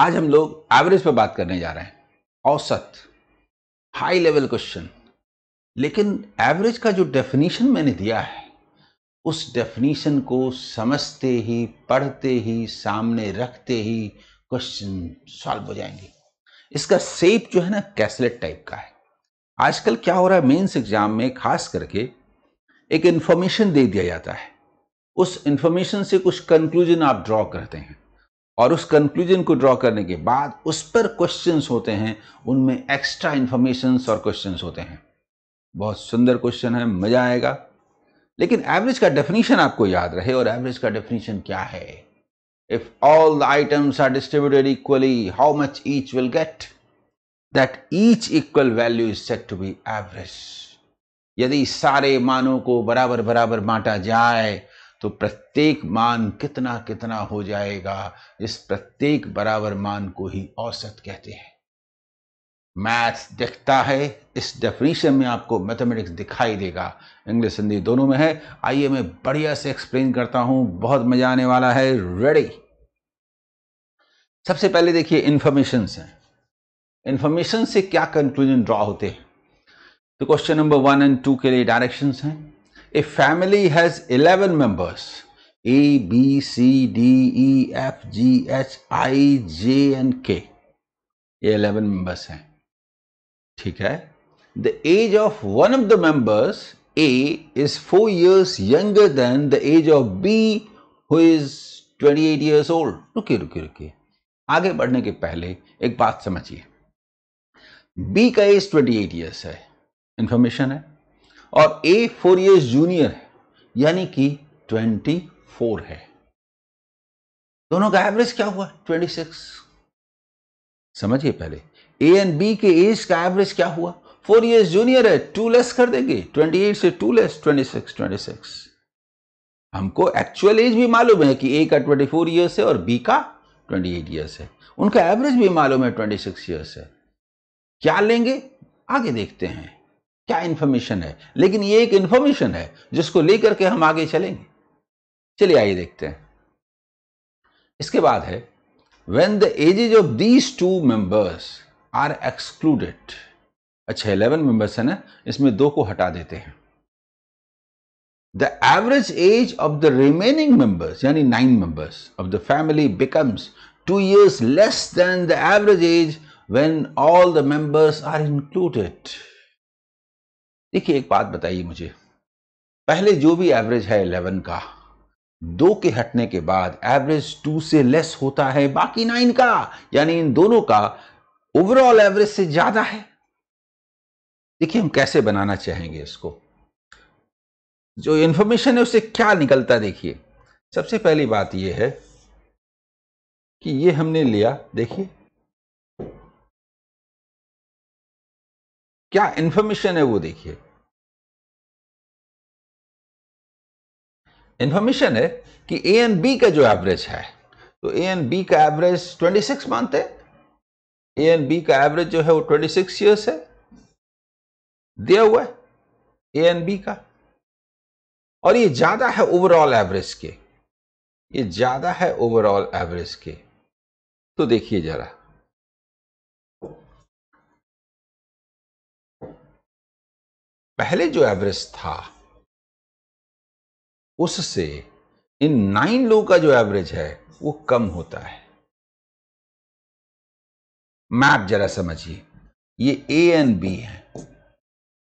आज हम लोग एवरेज पर बात करने जा रहे हैं औसत हाई लेवल क्वेश्चन लेकिन एवरेज का जो डेफिनेशन मैंने दिया है उस डेफिनेशन को समझते ही पढ़ते ही सामने रखते ही क्वेश्चन सॉल्व हो जाएंगे इसका सेप जो है ना कैसलेट टाइप का है आजकल क्या हो रहा है मेंस एग्जाम में खास करके एक इन्फॉर्मेशन दे दिया जाता है उस इन्फॉर्मेशन से कुछ कंक्लूजन आप ड्रॉ करते हैं और उस कंक्लूजन को ड्रॉ करने के बाद उस पर क्वेश्चंस होते हैं उनमें एक्स्ट्रा इन्फॉर्मेशंस और क्वेश्चंस होते हैं बहुत सुंदर क्वेश्चन है मज़ा आएगा लेकिन एवरेज का डेफिनेशन आपको याद रहे और एवरेज का डेफिनेशन क्या है if all the items are distributed equally how much each will get that each equal value is set to be average यदि सारे मानों को बराबर बराबर बांटा जाए तो प्रत्येक मान कितना कितना हो जाएगा इस प्रत्येक बराबर मान को ही औसत कहते हैं मैथ्स दिखता है इस डेफिनेशन में आपको मैथमेटिक्स दिखाई देगा इंग्लिश हिंदी दोनों में है आइए मैं बढ़िया से एक्सप्लेन करता हूं बहुत मजा आने वाला है रेडी सबसे पहले देखिए इन्फॉर्मेशन है इंफॉर्मेशन से क्या कंक्लूजन ड्रॉ होते हैं तो question number one and two के लिए डायरेक्शंस हैं a family has 11 members A, B, C, D, E, F, G, H, I, J and K. ये 11 members हैं ठीक है the age of one of the members A is 4 years younger than the age of B who is 28 years old. रुकिए रुकिए रुकिए आगे बढ़ने के पहले एक बात समझिए B का age 28 years है Information है और ए फोर ईयर्स जूनियर है यानी कि 24 है दोनों का एवरेज क्या हुआ 26 समझिए पहले ए एंड बी के एज का एवरेज क्या हुआ फोर ईयर्स जूनियर है टू लेस कर देंगे 28 से टू लेस 26 26 हमको एक्चुअल एज भी मालूम है कि ए का 24 ईयर्स है और बी का 28 ईयर्स है उनका एवरेज भी मालूम है 26 ईयर्स है क्या लेंगे आगे देखते हैं क्या इंफॉर्मेशन है लेकिन ये एक इंफॉर्मेशन है जिसको लेकर के हम आगे चलेंगे चलिए आइए देखते हैं इसके बाद है when the ages of these two members are excluded अच्छा इलेवन मेंबर्स है ना इसमें दो को हटा देते हैं the average age of the remaining members यानी nine members of the family becomes two years less than the average age when all the members are included देखिए एक बात बताइए मुझे पहले जो भी एवरेज है 11 का दो के हटने के बाद एवरेज टू से लेस होता है बाकी नाइन का यानी इन दोनों का ओवरऑल एवरेज से ज्यादा है देखिए हम कैसे बनाना चाहेंगे इसको जो इंफॉर्मेशन है उससे क्या निकलता देखिए सबसे पहली बात यह है कि ये हमने लिया देखिए क्या इंफॉर्मेशन है वो देखिए इंफॉर्मेशन है कि ए एंड बी का जो एवरेज है तो ए एंड बी का एवरेज 26 मानते हैं ए एंड बी का एवरेज जो है वो 26 सिक्स ईयर्स है दिया हुआ है ए एंड बी का और ये ज्यादा है ओवरऑल एवरेज के ये ज्यादा है ओवरऑल एवरेज के तो देखिए जरा पहले जो एवरेज था उससे इन नाइन लो का जो एवरेज है वो कम होता है मैप जरा समझिए ये ए एंड बी है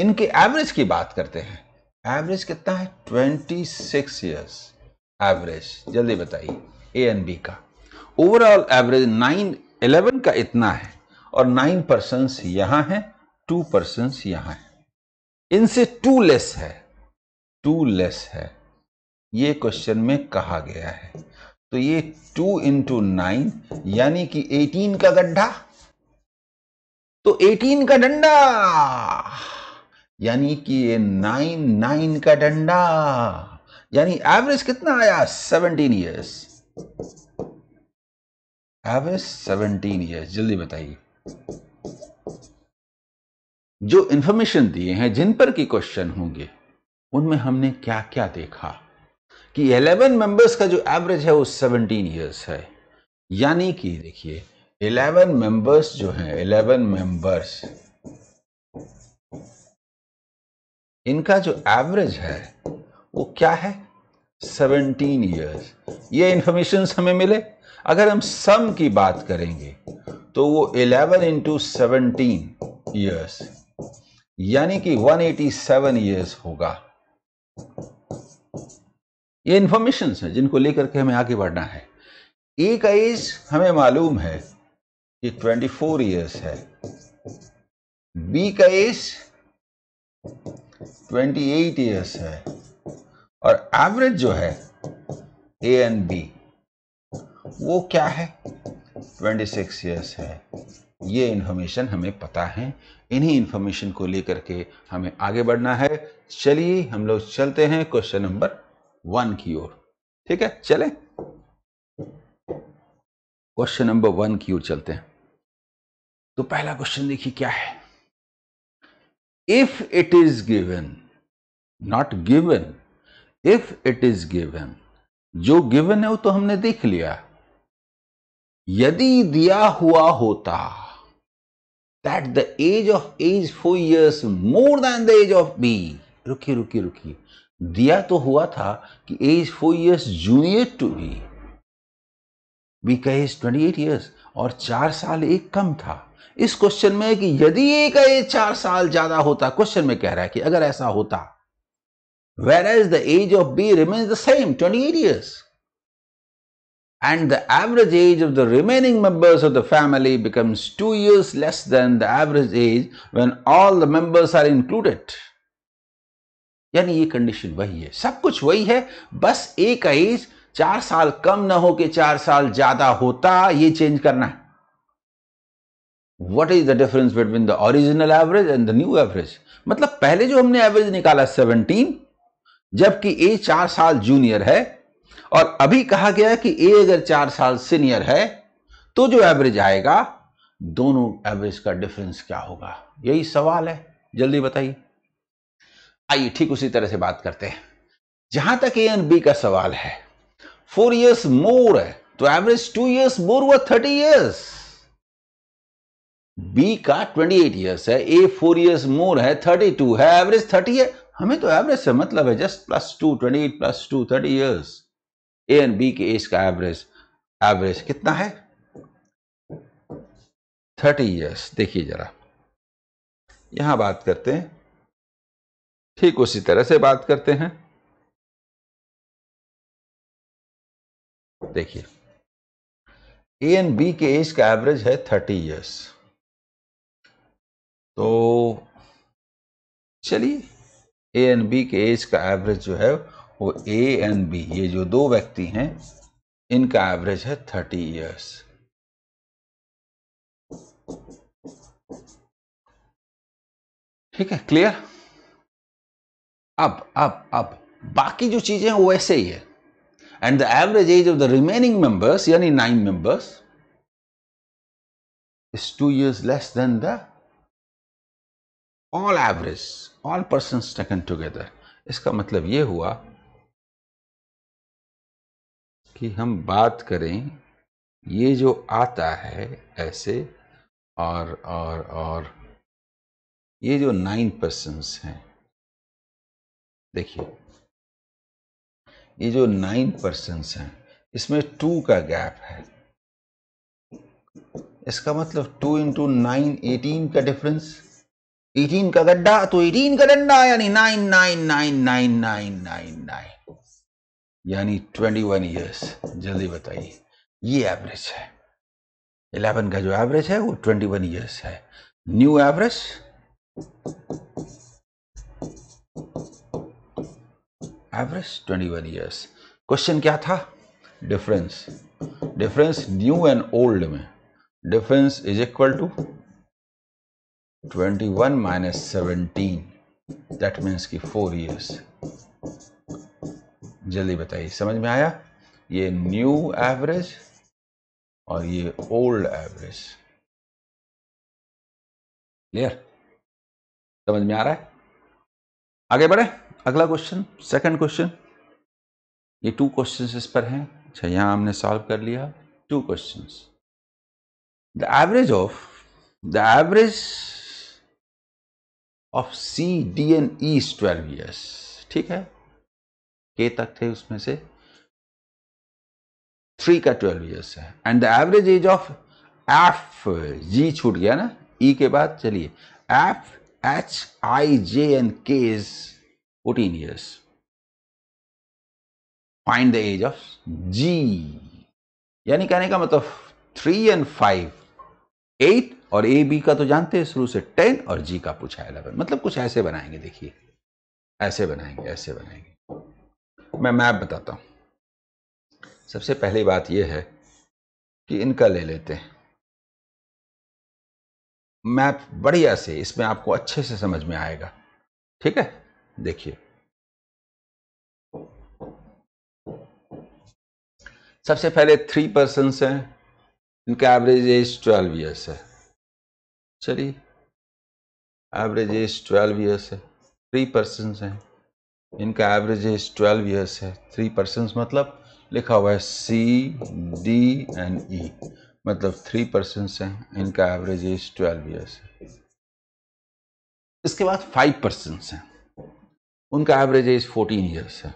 इनके एवरेज की बात करते हैं एवरेज कितना है ट्वेंटी सिक्स ईयर्स एवरेज जल्दी बताइए ए एंड बी का ओवरऑल एवरेज नाइन इलेवन का इतना है और नाइन परसेंट यहां है टू परसेंट यहां है इनसे टू लेस है टू लेस है ये क्वेश्चन में कहा गया है तो ये टू इंटू नाइन यानी कि एटीन का गड्ढा तो एटीन का डंडा यानी कि ये नाइन नाइन का डंडा यानी एवरेज कितना आया seventeen years average seventeen years जल्दी बताइए जो इन्फॉर्मेशन दिए हैं जिन पर की क्वेश्चन होंगे उनमें हमने क्या क्या देखा कि 11 मेंबर्स का जो एवरेज है वो 17 इयर्स है यानी कि देखिए 11 मेंबर्स जो हैं 11 मेंबर्स इनका जो एवरेज है वो क्या है 17 इयर्स ये इंफॉर्मेशन हमें मिले अगर हम सम की बात करेंगे तो वो 11 इंटू सेवनटीन ईयर्स यानी कि 187 ईयर्स होगा ये इंफॉर्मेशन है जिनको लेकर के हमें आगे बढ़ना है ए का एज हमें मालूम है कि 24 ईयर्स है बी का एज 28 ईयर्स है और एवरेज जो है ए एंड बी वो क्या है 26 ईयर्स है ये इन्फॉर्मेशन हमें पता है इन्हीं इन्फॉर्मेशन को लेकर के हमें आगे बढ़ना है चलिए हम लोग चलते हैं क्वेश्चन नंबर वन की ओर ठीक है चले क्वेश्चन नंबर वन की ओर चलते हैं तो पहला क्वेश्चन देखिए क्या है if it is given not given if it is given जो गिवन है वो तो हमने देख लिया यदि दिया हुआ होता that the age of age four years more than the age of B B. रुकिए रुकिए रुकिए दिया तो हुआ था कि age four years junior to B B का एज ट्वेंटी एट ईयर्स और चार साल एक कम था इस क्वेश्चन में कि यदि एक का एज चार साल ज्यादा होता क्वेश्चन में कह रहा है कि अगर ऐसा होता where age the age of B remains the same twenty eight years and the average age of the remaining members of the family becomes 2 years less than the average age when all the members are included. यानी ये condition वही है सब कुछ वही है बस एक एज चार साल कम ना हो के चार साल ज्यादा होता ये चेंज करना है what is the difference between the original average and the new average मतलब पहले जो हमने एवरेज निकाला 17 जबकि एज चार साल जूनियर है और अभी कहा गया कि ए अगर चार साल सीनियर है तो जो एवरेज आएगा दोनों एवरेज का डिफरेंस क्या होगा यही सवाल है जल्दी बताइए आइए ठीक उसी तरह से बात करते हैं जहां तक ए एंड बी का सवाल है फोर इयर्स मोर है तो एवरेज टू इयर्स मोर हुआ थर्टी इयर्स बी का ट्वेंटी एट ईयर्स है ए फोर इयर्स मोर है थर्टी टू है एवरेज थर्टी है हमें तो एवरेज से मतलब है just plus two twenty eight plus two thirty years A and B के एज का एवरेज एवरेज कितना है थर्टी ईयर्स देखिए जरा यहां बात करते हैं ठीक उसी तरह से बात करते हैं देखिए ए एंड बी के एज का एवरेज है थर्टी ईयर्स तो चलिए ए एंड बी के एज का एवरेज जो है वो ए एंड बी ये जो दो व्यक्ति हैं इनका एवरेज है थर्टी ईयर्स ठीक है क्लियर अब अब अब बाकी जो चीजें हैं वो ऐसे ही है and the average age of the remaining members यानी nine members is two years less than the all average all person taken together इसका मतलब ये हुआ कि हम बात करें ये जो आता है ऐसे और और और ये जो नाइन पर्सन्स हैं देखिए ये जो नाइन पर्सन्स हैं इसमें टू का गैप है इसका मतलब टू इंटू नाइन एटीन का डिफरेंस एटीन का गड्ढा तो एटीन का डंडा यानी nine nine nine nine nine nine nine यानी 21 इयर्स जल्दी बताइए ये एवरेज है 11 का जो एवरेज है वो 21 इयर्स है new average average 21 years question क्या था difference difference new and old में difference is equal to 21 minus seventeen that means की फोर ईयर्स जल्दी बताइए समझ में आया ये न्यू एवरेज और ये ओल्ड एवरेज क्लियर समझ में आ रहा है आगे बढ़े अगला क्वेश्चन सेकंड क्वेश्चन ये टू क्वेश्चन इस पर हैं अच्छा यहां हमने सॉल्व कर लिया two question the average of the average of C D and east twelve years ठीक है के तक थे उसमें से थ्री का ट्वेल्व ईयर्स है and the average age of F G छूट गया ना ई e के बाद चलिए F H I J and K is fourteen years find the age of G यानी कहने का मतलब थ्री एंड फाइव एट और ए बी का तो जानते हैं शुरू से टेन और जी का पूछा इलेवन मतलब कुछ ऐसे बनाएंगे देखिए ऐसे बनाएंगे ऐसे बनाएंगे मैं मैप बताता हूँ सबसे पहली बात यह है कि इनका ले लेते हैं मैप बढ़िया से इसमें आपको अच्छे से समझ में आएगा ठीक है देखिए सबसे पहले थ्री पर्सनस हैं इनका एवरेज एज ट्वेल्व ईयर्स है चलिए एवरेज एज ट्वेल्व ईयर्स है थ्री पर्सनस हैं इनका एवरेज एज ट्वेल्व ईयर्स है थ्री पर्सन मतलब लिखा हुआ है सी डी एंड ई मतलब थ्री पर्सन हैं इनका एवरेज एज ट्वेल्व ईयर्स है इसके बाद फाइव पर्सन हैं उनका एवरेज एज फोर्टीन ईयर्स है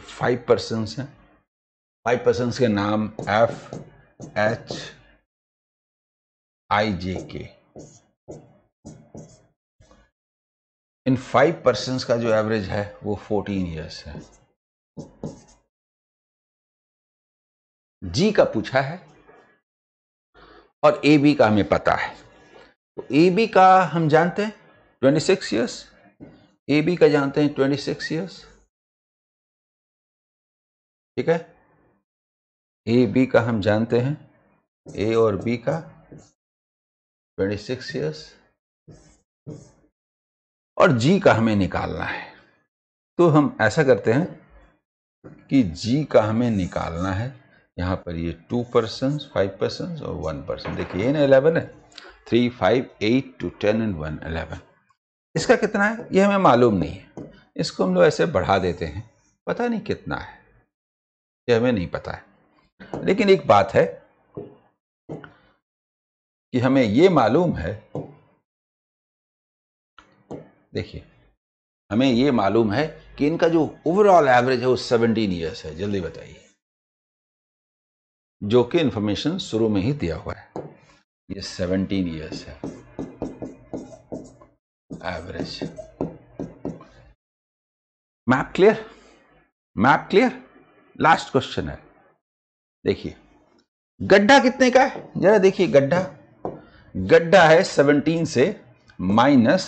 फाइव पर्सनस हैं फाइव पर्सनस के नाम एफ एच आई जे के इन फाइव पर्सनस का जो एवरेज है वो फोर्टीन ईयर्स है जी का पूछा है और ए बी का हमें पता है तो ए बी का हम जानते हैं twenty six years A B का जानते हैं ट्वेंटी सिक्स ईयर्स ठीक है ए बी का हम जानते हैं ए और बी का 26 ईयर्स और जी का हमें निकालना है तो हम ऐसा करते हैं कि जी का हमें निकालना है यहाँ पर ये टू परसेंट फाइव परसेंट और वन परसेंट देखिए ये ना इलेवन है three five eight two ten and one eleven इसका कितना है ये हमें मालूम नहीं है इसको हम लोग ऐसे बढ़ा देते हैं पता नहीं कितना है ये हमें नहीं पता है लेकिन एक बात है कि हमें ये मालूम है देखिए हमें ये मालूम है कि इनका जो ओवरऑल एवरेज है वो सेवनटीन ईयर्स है जल्दी बताइए जो कि इंफॉर्मेशन शुरू में ही दिया हुआ है ये सेवनटीन ईयर्स है average map clear map clear last question है देखिए गड्ढा कितने का है जरा देखिए गड्ढा गड्ढा है 17 से माइनस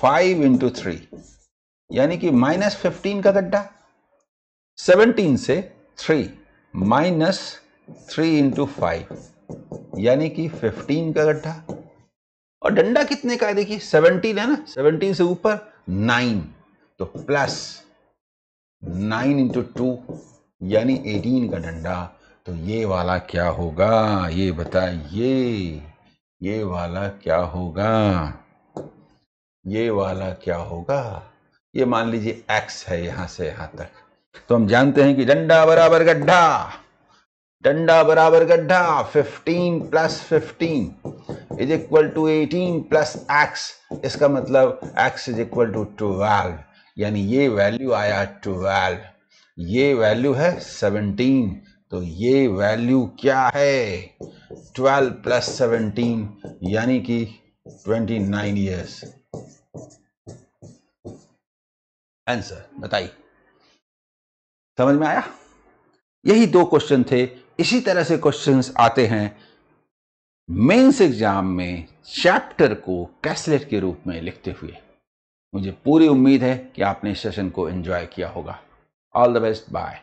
फाइव इंटू थ्री यानी कि माइनस फिफ्टीन का गड्ढा 17 से 3 माइनस थ्री इंटू फाइव यानी कि 15 का गड्ढा और डंडा कितने का है देखिए 17 है ना 17 से ऊपर 9 तो प्लस 9 इंटू टू यानी एटीन का डंडा तो ये वाला क्या होगा ये बताइए ये वाला क्या होगा ये वाला क्या होगा ये मान लीजिए एक्स है यहां से यहां तक तो हम जानते हैं कि डंडा बराबर गड्ढा डंडा बराबर गड्ढा 15 plus 15 is equal to 18 plus X इसका मतलब एक्स इज इक्वल टू 12 यानी ये वैल्यू आया 12 ये वैल्यू है सेवनटीन तो ये वैल्यू क्या है ट्वेल्व प्लस सेवनटीन यानी कि ट्वेंटी नाइन ईयर्स आंसर बताइए समझ में आया यही दो क्वेश्चन थे इसी तरह से क्वेश्चंस आते हैं मेंस एग्जाम में चैप्टर को कैसलेट के रूप में लिखते हुए मुझे पूरी उम्मीद है कि आपने सेशन को एंजॉय किया होगा All the best. Bye.